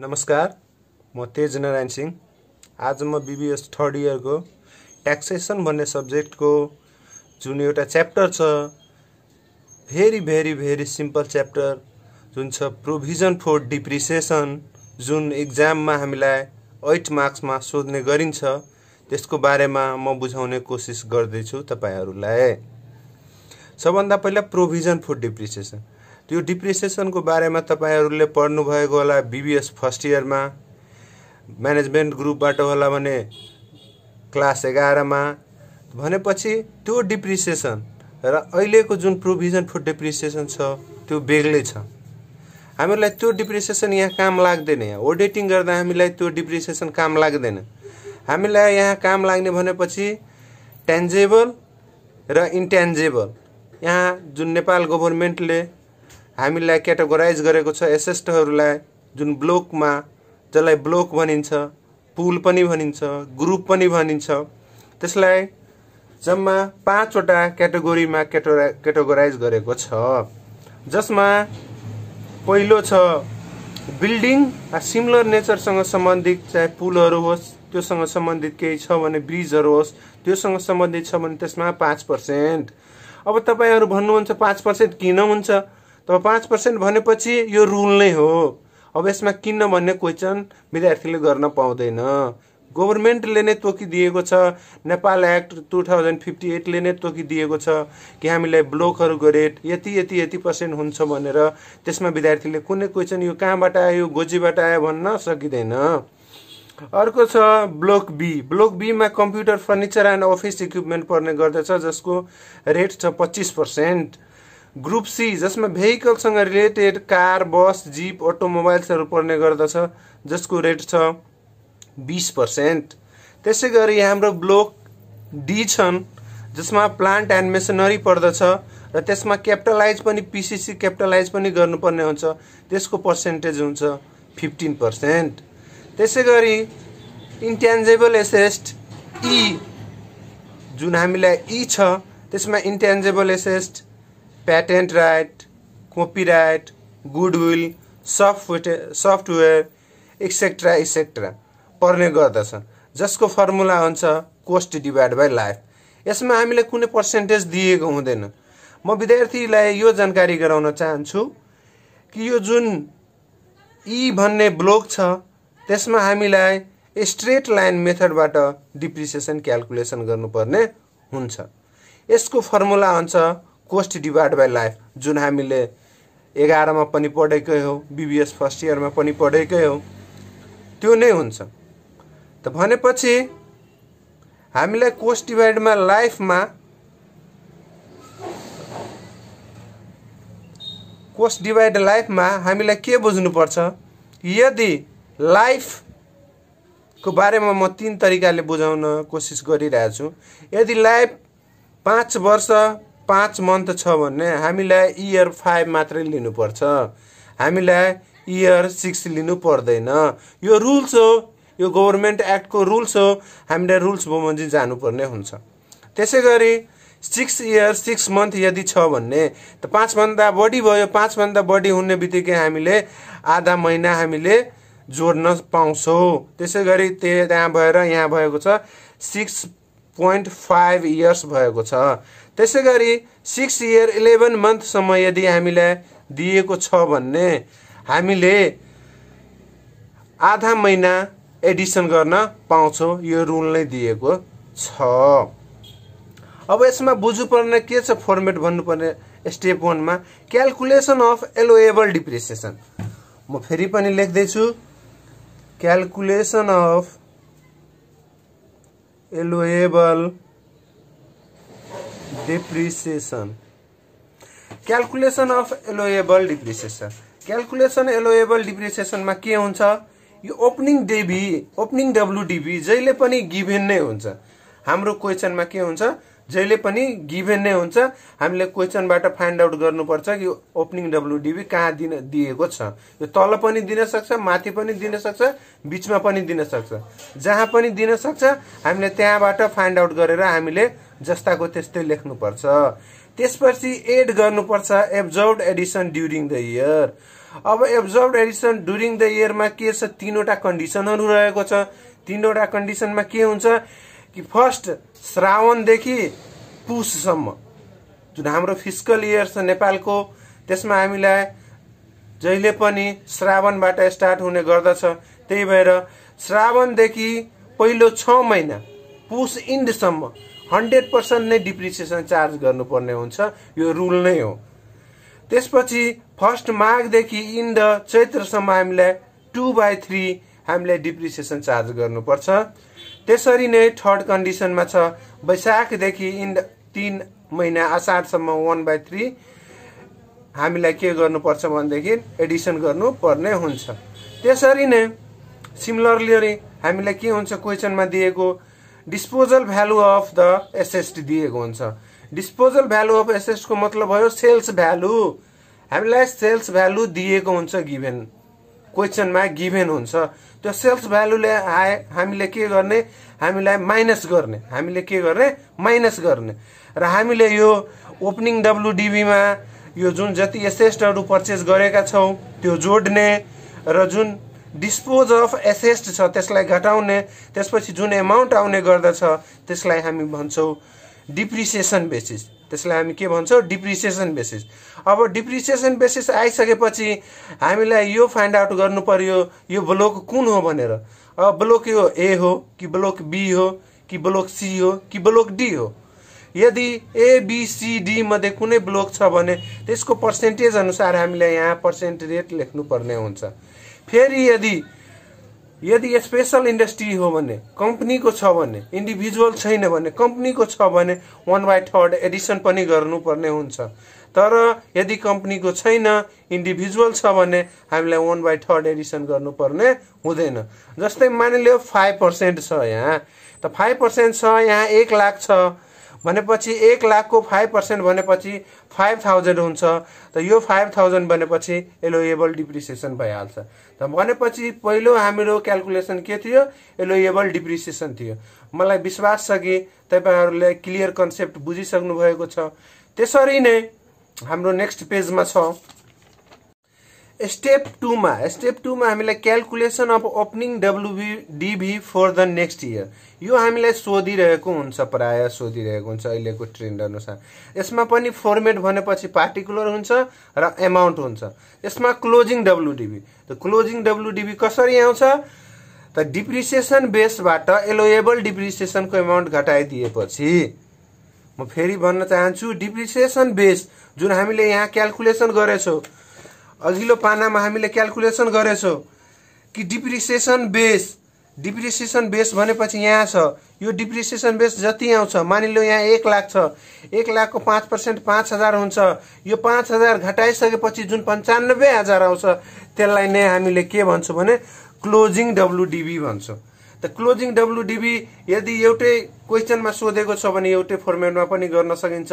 नमस्कार म तेज नारायण सिंह आज म बिबिएस थर्ड इयरको ट्याक्सेसन भन्ने सब्जेक्टको जुन एउटा च्याप्टर छ very very very simple chapter जुन छ प्रोभिजन फर डिप्रिसिएसन जुन इक्जाममा हामीलाई एट मार्क्समा सोध्ने गरिन्छ त्यसको बारेमा म बुझाउने कोसिस गर्दैछु तपाईँहरूलाई सबभन्दा पहिला प्रोभिजन फर डिप्रिसिएसन त्यो डिप्रेसेसनको बारेमा तपाईँहरूले पढ्नुभएको होला बिबिएस फर्स्ट इयरमा म्यानेजमेन्ट ग्रुपबाट होला भने क्लास एघारमा भनेपछि त्यो डिप्रिसिएसन र अहिलेको जुन प्रोभिजन फर डिप्रिसिएसन छ त्यो बेग्लै छ हामीलाई त्यो डिप्रिसिएसन यहाँ काम लाग्दैन यहाँ ओडिटिङ गर्दा हामीलाई त्यो डिप्रिसिएसन काम लाग्दैन हामीलाई यहाँ काम लाग्ने भनेपछि ट्यान्जेबल र इन्ट्यान्जेबल यहाँ जुन नेपाल गभर्मेन्टले हामीलाई क्याटेगोराइज गरेको छ एसेस्टहरूलाई जुन ब्लकमा जसलाई ब्लक भनिन्छ पुल पनि भनिन्छ ग्रुप पनि भनिन्छ त्यसलाई जम्मा पाँचवटा क्याटेगोरीमा क्याटोरा क्याटेगोराइज गरेको छ जसमा पहिलो छ बिल्डिङ सिमिलर नेचरसँग सम्बन्धित चाहे पुलहरू होस् त्योसँग सम्बन्धित केही छ भने ब्रिजहरू होस् त्योसँग सम्बन्धित छ भने त्यसमा पाँच पर्सेन्ट अब तपाईँहरू भन्नुहुन्छ पाँच पर्सेन्ट किन हुन्छ तब पाँच पर्सेन्ट भनेपछि यो रुल नै हो अब यसमा किन्न भन्ने क्वेसन विद्यार्थीले गर्न पाउँदैन गभर्मेन्टले नै तोकिदिएको छ Nepal act two thousand fifty एटले नै तोकिदिएको छ कि हामीलाई ब्लकहरूको रेट यति यति यति पर्सेन्ट हुन्छ भनेर त्यसमा विद्यार्थीले कुनै क्वेसन यो कहाँबाट आयो गोजीबाट आयो भन्न सकिँदैन अर्को छ ब्लक बी ब्लक बीमा computer furniture and office equipment पर्ने गर्दछ जसको रेट छ पच्चिस पर्सेन्ट ग्रुप सी जसमा भेहिकलसँग रिलेटेड कार बस जिप अटोमोबाइल्सहरू पर्ने गर्दछ जसको रेट छ बिस पर्सेन्ट त्यसै गरी हाम्रो ब्लक डी छन् जसमा प्लान्ट एन्ड मेसनरी पर्दछ र त्यसमा क्यापिटलाइज पनि पिसिसी क्यापिटलाइज पनि गर्नुपर्ने हुन्छ त्यसको पर्सेन्टेज हुन्छ फिफ्टिन पर्सेन्ट त्यसै गरी इन्ट्यान्जेबल एसेस्ट ई जुन हामीलाई ई e छ त्यसमा intangible asset patent right, copyright, goodwill software software etcetera etcetera पर्ने गर्दछ जसको फर्मुला हुन्छ कोस्ट डिभाइड बाई लाइफ यसमा हामीलाई कुनै पर्सेन्टेज दिएको हुँदैन म विद्यार्थीलाई यो जानकारी गराउन चाहन्छु कि यो जुन ई e भन्ने ब्लक छ त्यसमा हामीलाई स्ट्रेट लाइन मेथडबाट डिप्रिसिएसन क्यालकुलेसन गर्नुपर्ने हुन्छ यसको फर्मुला हुन्छ कोस्ट डिभाइड बाई लाइफ जुन हामीले एघारमा पनि पढेकै हो बिबिएस फर्स्ट इयरमा पनि पढेकै हो त्यो नै हुन्छ त भनेपछि हामीलाई कोस्ट डिभाइडमा लाइफमा कोस्ट डिभाइड लाइफमा हामीलाई के बुझ्नुपर्छ यदि लाइफको बारेमा म तिन तरिकाले बुझाउन कोसिस गरिरहेछु यदि लाइफ पाँच वर्ष पाँच मन्थ छ भने हामीलाई इयर फाइभ मात्रै लिनुपर्छ हामीलाई इयर सिक्स लिनु पर्दैन यो रुल्स हो यो गभर्मेन्ट एक्टको रुल्स हो हामीलाई रुल्स बमोजिम जानुपर्ने हुन्छ त्यसै गरी सिक्स इयर सिक्स मन्थ यदि छ भने त पाँचभन्दा बढी भयो पाँचभन्दा बढी हुने बित्तिकै हामीले आधा महिना हामीले जोड्न पाउँछौँ त्यसै गरी त्यहाँ भएर यहाँ भएको छ सिक्स पोइन्ट फाइभ इयर्स भएको छ त्यसै गरी सिक्स इयर इलेभेन मन्थसम्म यदि हामीलाई दिएको छ भने हामीले आधा महिना एडिसन गर्न पाउँछौँ यो रुल नै दिएको छ अब यसमा बुझ्नुपर्ने के छ फर्मेट भन्नुपर्ने स्टेप वानमा क्यालकुलेसन अफ एलोएबल डिप्रिसिएसन म फेरि पनि लेख्दैछु calculation of allowable depreciation calculation of allowable depreciation calculation allowable डिप्रिसिएसनमा के हुन्छ यो ओपनिङ डेबी ओपनिङ डब्लुडिबी जहिले पनि गिभेन नै हुन्छ हाम्रो क्वेसनमा के हुन्छ जहिले पनि गिभेन नै हुन्छ हामीले क्वेसनबाट फाइन्ड आउट गर्नुपर्छ कि ओपनिङ डब्लुडिबी कहाँ दिन दिएको छ यो तल पनि दिन सक्छ माथि पनि दिन सक्छ बिचमा पनि दिन सक्छ जहाँ पनि दिन सक्छ हामीले त्यहाँबाट फाइन्ड आउट गरेर हामीले जस्ताको त्यस्तै लेख्नुपर्छ त्यसपछि एड गर्नुपर्छ absorb addition during the year अब एब्जर्भ एडिसन ड्युरिङ द इयरमा के छ तिनवटा कन्डिसनहरू रहेको छ तिनवटा कन्डिसनमा के हुन्छ कि फर्स्ट श्रावणदेखि पुससम्म जुन हाम्रो फिजिकल इयर छ नेपालको त्यसमा हामीलाई जहिले पनि श्रावणबाट स्टार्ट हुने गर्दछ त्यही भएर श्रावणदेखि पहिलो छ महिना पुस इन्डसम्म हन्ड्रेड पर्सेन्ट नै डिप्रिसिएसन चार्ज गर्नुपर्ने हुन्छ यो रुल नै हो त्यसपछि फर्स्ट माघदेखि इन द चैत्रसम्म हामीलाई टू बाई थ्री हामीलाई डिप्रिसिएसन चार्ज गर्नुपर्छ त्यसरी नै थर्ड कन्डिसनमा छ वैशाखदेखि इन तिन महिना आषाढसम्म वान बाई थ्री हामीलाई के गर्नुपर्छ भनेदेखि एडिसन गर्नुपर्ने हुन्छ त्यसरी नै सिमिलरली हामीलाई के हुन्छ क्वेसनमा दिएको disposal value of the asset दिएको हुन्छ डिस्पोजल भ्यालु अफ एसेस्टको मतलब भयो सेल्स भ्यालु हामीलाई सेल्स भ्यालु दिएको हुन्छ गिभेन क्वेसनमा गिभेन हुन्छ त्यो सेल्स भ्यालुले आए हामीले के गर्ने हामीलाई माइनस गर्ने हामीले के गर्ने माइनस गर्ने र हामीले यो ओपनिङ डब्लुडिबीमा यो जुन जति एसेस्टहरू पर्चेस गरेका छौँ त्यो जोड्ने र जुन डिस्पोज अफ एसेस्ट छ त्यसलाई घटाउने त्यसपछि जुन एमाउन्ट आउने गर्दछ त्यसलाई हामी भन्छौँ डिप्रिसिएसन बेसिस त्यसलाई हामी के भन्छौँ डिप्रिसिएसन बेसिस अब डिप्रिसिएसन बेसिस आइसकेपछि हामीलाई यो फाइन्ड आउट गर्नु पर्यो यो ब्लक कुन हो भनेर अब ब्लक यो ए हो कि ब्लक बी हो कि ब्लक सी हो कि ब्लक डी हो यदि एबिसिडी मध्ये कुनै ब्लक छ भने त्यसको पर्सेन्टेज अनुसार हामीलाई यहाँ पर्सेन्ट रेट लेख्नुपर्ने हुन्छ फेरि यदि यदि स्पेसल इन्डस्ट्री हो भने कम्पनीको छ भने इन्डिभिजुअल छैन भने कम्पनीको छ भने वान बाई थर्ड एडिसन पनि गर्नुपर्ने हुन्छ तर यदि कम्पनीको छैन इन्डिभिजुअल छ भने हामीलाई वान बाई थर्ड एडिसन गर्नुपर्ने हुँदैन जस्तै मानिलियो फाइभ पर्सेन्ट छ यहाँ त फाइभ पर्सेन्ट छ यहाँ एक लाख छ भनेपछि एक लाखको फाइभ पर्सेन्ट भनेपछि फाइभ थाउजन्ड हुन्छ त यो फाइभ थाउजन्ड भनेपछि एलोएबल डिप्रिसिएसन भइहाल्छ त भनेपछि पहिलो हाम्रो क्यालकुलेसन के थियो एलोएबल डिप्रिसिएसन थियो मलाई विश्वास छ कि तपाईँहरूले क्लियर कन्सेप्ट बुझिसक्नु भएको छ त्यसरी नै हाम्रो नेक्स्ट पेजमा छ स्टेप टूमा स्टेप टूमा हामीलाई calculation of opening WB DV for the next year यो हामीलाई सोधिरहेको हुन्छ प्रायः सोधिरहेको हुन्छ अहिलेको ट्रेन्ड अनुसार यसमा पनि फर्मेट भनेपछि पार्टिकुलर हुन्छ र एमाउन्ट हुन्छ यसमा क्लोजिङ डब्लुडिबी त क्लोजिङ डब्लुडिबी कसरी आउँछ त डिप्रिसिएसन बेसबाट एलोएबल डिप्रिसिएसनको एमाउन्ट घटाइदिएपछि म फेरि भन्न चाहन्छु डिप्रिसिएसन बेस जुन हामीले यहाँ क्यालकुलेसन गरेछौँ अघिल्लो पानामा हामीले क्यालकुलेसन गरेछौँ कि डिप्रिसिएसन बेस डिप्रिसिएसन बेस भनेपछि यहाँ छ यो डिप्रिसिएसन बेस जति आउँछ मानिलियो यहाँ एक लाख छ एक लाखको पाँच पर्सेन्ट पाँच हजार हुन्छ यो पाँच हजार घटाइसकेपछि जुन पन्चानब्बे हजार आउँछ त्यसलाई नै हामीले के भन्छौँ भने क्लोजिङ डब्लुडिबी भन्छौँ त क्लोजिङ डब्लुडिबी यदि एउटै क्वेसनमा सोधेको छ भने एउटै फर्मेटमा पनि गर्न सकिन्छ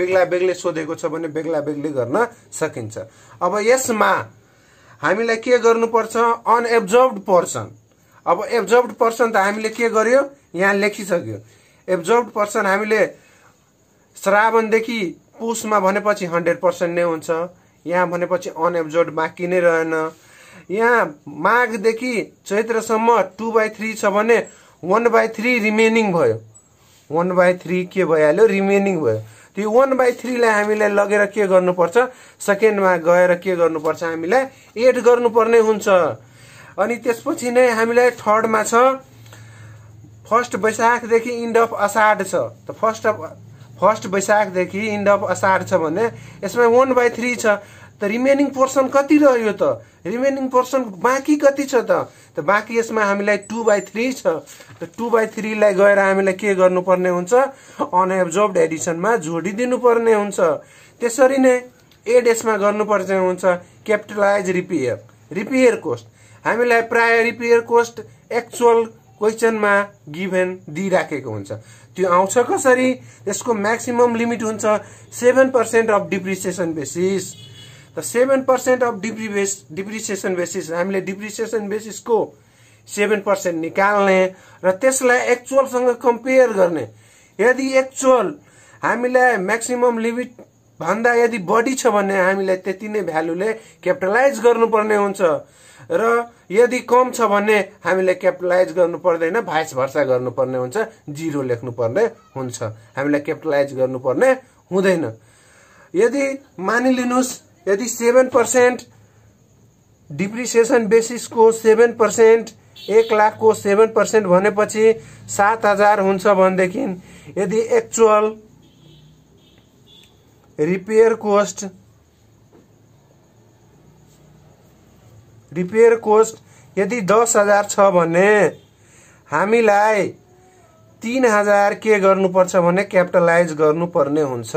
बेग्ला बेग्लै सोधेको छ भने बेग्ला बेग्लै गर्न सकिन्छ अब यसमा हामीलाई के गर्नुपर्छ अनएब्जर्भ पर्सन अब एब्जर्भ पर्सन त हामीले के गर्यो यहाँ लेखिसक्यो एब्जर्भ पर्सन हामीले श्रावणदेखि पुसमा भनेपछि हन्ड्रेड पर्सेन्ट नै हुन्छ यहाँ भनेपछि अनएब्जर्भ बाँकी नै रहेन यहाँ माघदेखि चैत्रसम्म टु बाई थ्री छ भने वान बाई थ्री रिमेनिङ भयो वान बाई थ्री के भइहाल्यो रिमेनिङ भयो त्यो वान बाई थ्रीलाई हामीलाई लगेर के गर्नुपर्छ सेकेन्डमा गएर के गर्नुपर्छ हामीलाई एड गर्नुपर्ने हुन्छ अनि त्यसपछि नै हामीलाई थर्डमा छ फर्स्ट वैशाखदेखि इन्ड अफ असाढ छ त फर्स्ट अफ फर्स्ट वैशाखदेखि इन्ड अफ असाढ छ भने यसमा वान बाई थ्री छ त रिमेनिङ पोर्सन कति रह्यो त रिमेनिङ पोर्सन बाँकी कति छ त त बाँकी यसमा हामीलाई टू बाई थ्री छ त टू बाई थ्रीलाई गएर हामीलाई के गर्नुपर्ने हुन्छ अनएब्जर्भ एडिसनमा जोडिदिनुपर्ने हुन्छ त्यसरी नै एड यसमा गर्नुपर्ने हुन्छ क्यापिटलाइज रिपेयर रिपेयर कोस्ट हामीलाई प्राय रिपेयर कोस्ट एक्चुअल क्वेसनमा गिभेन दिइराखेको हुन्छ त्यो आउँछ कसरी यसको म्याक्सिमम लिमिट हुन्छ seven percent of depreciation basis त सेभेन पर्सेन्ट अफ डिप्री बेस डिप्रिसिएसन बेसिस हामीले डिप्रिसिएसन बेसिसको सेभेन पर्सेन्ट निकाल्ने र त्यसलाई एक्चुअलसँग कम्पेयर गर्ने यदि एक्चुअल हामीलाई म्याक्सिमम लिमिट भन्दा यदि बढी छ भने हामीलाई त्यति नै भ्यालुले क्यापिटलाइज गर्नुपर्ने हुन्छ र यदि कम छ भने हामीले क्यापिटलाइज गर्नु पर्दैन भाइस भर्सा गर्नुपर्ने हुन्छ जिरो लेख्नुपर्ने हुन्छ हामीलाई क्यापिटलाइज गर्नुपर्ने हुँदैन यदि मानिलिनुहोस् यदि सेभेन पर्सेन्ट डिप्रिसिएसन बेसिसको सेभेन पर्सेन्ट एक लाखको सेभेन पर्सेन्ट भनेपछि सात हजार हुन्छ भनेदेखि यदि actual repair cost repair cost यदि दस हजार छ भने हामीलाई तिन हजार के गर्नुपर्छ भने क्यापिटलाइज गर्नुपर्ने हुन्छ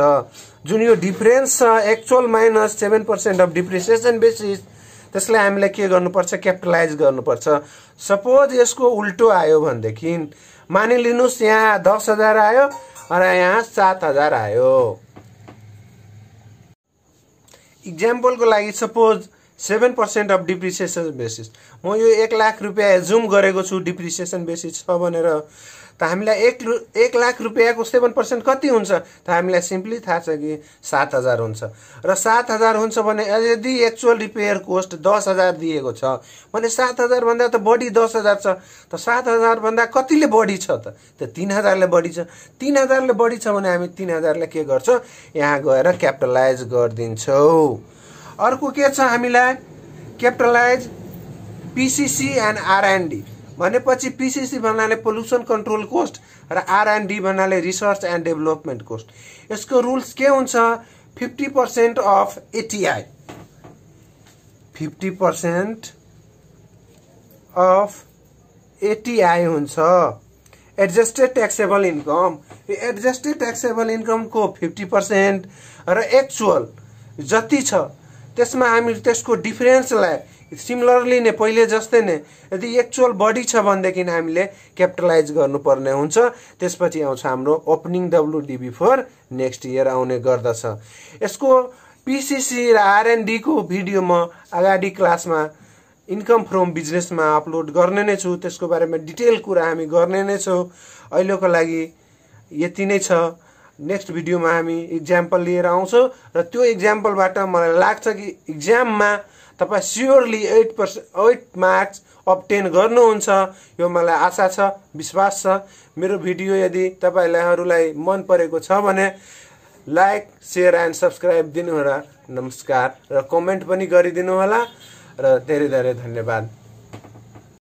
जुन यो डिफरेन्स छ actual minus seven percent of depreciation basis त्यसलाई हामीलाई के गर्नुपर्छ क्यापिटलाइज गर्नुपर्छ सपोज यसको उल्टो आयो भनेदेखि मानिलिनुहोस् यहाँ दस हजार आयो र यहाँ सात हजार आयो इक्जाम्पलको लागि suppose seven percent of depreciation basis म यो एक लाख रुपियाँ जुम गरेको छु डिप्रिसिएसन बेसिस छ भनेर त हामीलाई एक रु एक लाख रुपियाँको सेभेन पर्सेन्ट कति हुन्छ त हामीलाई सिम्पली थाहा छ कि सात हजार हुन्छ र सात हजार हुन्छ भने यदि एक्चुअल रिपेयर कोस्ट दस हजार दिएको छ भने सात हजारभन्दा त बढी दस हजार छ त सात हजारभन्दा कतिले बढी छ त त तिन हजारले बढी छ तिन हजारले बढी छ भने हामी तिन हजारलाई के गर्छौँ यहाँ गएर क्यापिटलाइज गरिदिन्छौँ अर्को के छ हामीलाई क्यापिटलाइज पिसिसी एन्ड आरएनडी भनेपछि पिसिसी भन्नाले पोल्युसन कन्ट्रोल कोस्ट र आरएनडी भन्नाले रिसर्च एन्ड डेभलपमेन्ट कोस्ट यसको रुल्स के हुन्छ fifty percent of ATI fifty percent of ATI हुन्छ एडजस्टेड ट्याक्सेबल इन्कम यो एडजस्टेड ट्याक्सेबल इन्कमको फिफ्टी पर्सेन्ट र एक्चुअल जति छ त्यसमा हामी त्यसको डिफरेन्सलाई सिमिलरली नै पहिले जस्तै नै यदि एक्चुअल बडी छ भनेदेखि हामीले क्यापिटलाइज गर्नुपर्ने हुन्छ त्यसपछि आउँछ हाम्रो opening WDV for next year आउने गर्दछ यसको पिसिसी र आरएनडीको भिडियो म अगाडि क्लासमा इन्कम फ्रम बिजनेसमा अपलोड गर्ने नै छु त्यसको बारेमा डिटेल कुरा हामी गर्ने नै छौँ अहिलेको लागि यति नै छ नेक्स्ट भिडियोमा हामी इक्जाम्पल लिएर आउँछौँ र त्यो इक्जाम्पलबाट मलाई लाग्छ कि इक्जाममा तपाईँ surely eight percent eight marks obtain गर्नुहुन्छ यो मलाई आशा छ विश्वास छ मेरो भिडियो यदि तपाईँलाईहरूलाई मन परेको छ भने लाइक सेयर एन्ड सब्सक्राइब दिनुहोला नमस्कार र कमेन्ट पनि गरिदिनु होला र धेरै धेरै धन्यवाद